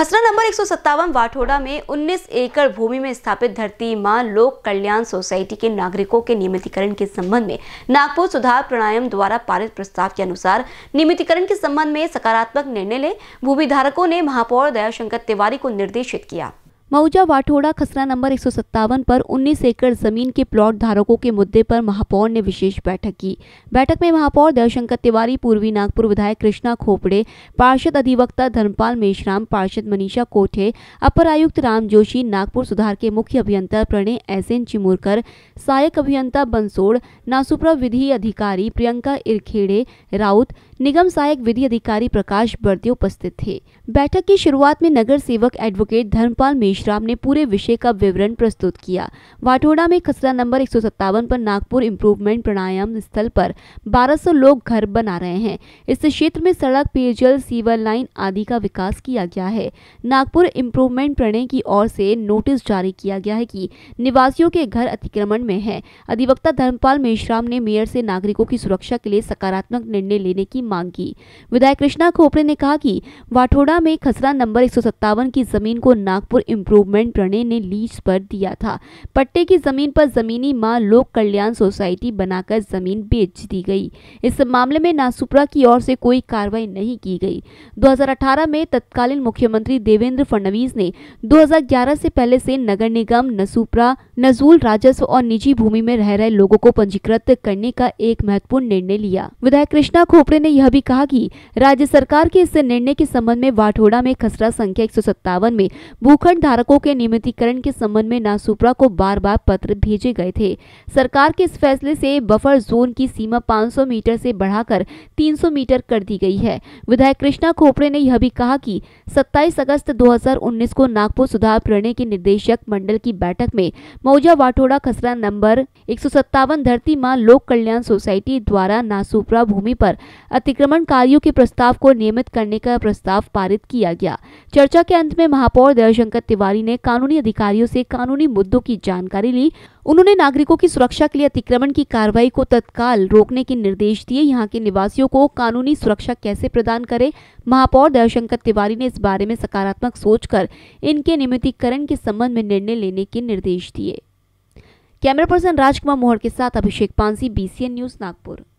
खसरा नंबर एक वाठोड़ा में 19 एकड़ भूमि में स्थापित धरती मां लोक कल्याण सोसाइटी के नागरिकों के नियमितीकरण के संबंध में नागपुर सुधार प्राणायाम द्वारा पारित प्रस्ताव के अनुसार नियमितीकरण के संबंध में सकारात्मक निर्णय ले भूमिधारकों ने महापौर दयाशंकर तिवारी को निर्देशित किया मऊजा वाठोड़ा खसरा नंबर एक पर 19 एकड़ जमीन के प्लॉट धारकों के मुद्दे पर महापौर ने विशेष बैठक की बैठक में महापौर देवशंकर तिवारी पूर्वी नागपुर विधायक कृष्णा खोपड़े पार्षद अधिवक्ता धर्मपाल मेशराम पार्षद मनीषा कोठे अपर आयुक्त राम जोशी नागपुर सुधार के मुख्य अभियंता प्रणय एस एन चिमुरकर सहायक अभियंता बंसोड़ नासुप्रा विधि अधिकारी प्रियंका इरखेड़े राउत निगम सहायक विधि अधिकारी प्रकाश बर्दे उपस्थित थे बैठक की शुरुआत में नगर सेवक एडवोकेट धर्मपाल मेशराम ने पूरे विषय का विवरण प्रस्तुत किया वाटोड़ा में खसरा नंबर एक पर नागपुर इम्प्रूवमेंट प्राणायाम स्थल पर 1200 लोग घर बना रहे हैं इस क्षेत्र में सड़क पेयजल सीवर लाइन आदि का विकास किया गया है नागपुर इम्प्रूवमेंट प्रणय की ओर से नोटिस जारी किया गया है कि निवासियों के घर अतिक्रमण में है अधिवक्ता धर्मपाल मेश्राम ने मेयर से नागरिकों की सुरक्षा के लिए सकारात्मक निर्णय लेने की मांग की विधायक कृष्णा खोपड़े ने कहा कि वाठोड़ा में खसरा नंबर एक की जमीन को नागपुर इम्प्रूवमेंट प्रणय ने लीज पर दिया था पट्टे की जमीन पर जमीनी मां लोक कल्याण सोसाइटी बनाकर जमीन बेच दी गई इस मामले में नासुपुरा की ओर से कोई कार्रवाई नहीं की गई दो में तत्कालीन मुख्यमंत्री देवेंद्र फडणवीस ने दो से पहले से नगर निगम नसूप्रा नजूल राजस्व और निजी भूमि में रह रहे लोगों को पंजीकृत करने का एक महत्वपूर्ण निर्णय लिया विधायक कृष्णा खोपड़े ने यह भी कहा कि राज्य सरकार के इस निर्णय के संबंध में वाठोड़ा में खसरा संख्या एक में भूखंड धारकों के नियमितीकरण के संबंध में नासुपरा को बार बार पत्र भेजे गए थे सरकार के इस फैसले से बफर जोन की सीमा 500 मीटर से बढ़ाकर 300 मीटर कर दी गई है विधायक कृष्णा खोपड़े ने यह भी कहा कि 27 अगस्त 2019 को नागपुर सुधार प्रणय के निर्देशक मंडल की बैठक में मौजा वाठोड़ा खसरा नंबर एक धरती माँ लोक कल्याण सोसाइटी द्वारा नासुपरा भूमि पर अति अतिक्रमणकारियों के प्रस्ताव को नियमित करने का प्रस्ताव पारित किया गया चर्चा के अंत में महापौर दयाशंकर तिवारी ने कानूनी अधिकारियों से कानूनी मुद्दों की जानकारी ली उन्होंने नागरिकों की सुरक्षा के लिए अतिक्रमण की कार्रवाई को तत्काल रोकने के निर्देश दिए यहाँ के निवासियों को कानूनी सुरक्षा कैसे प्रदान करे महापौर दयाशंकर तिवारी ने इस बारे में सकारात्मक सोचकर इनके नियमितीकरण के संबंध में निर्णय लेने के निर्देश दिए कैमरा पर्सन राजकुमार मोहर के साथ अभिषेक पांसी बीसीएन न्यूज नागपुर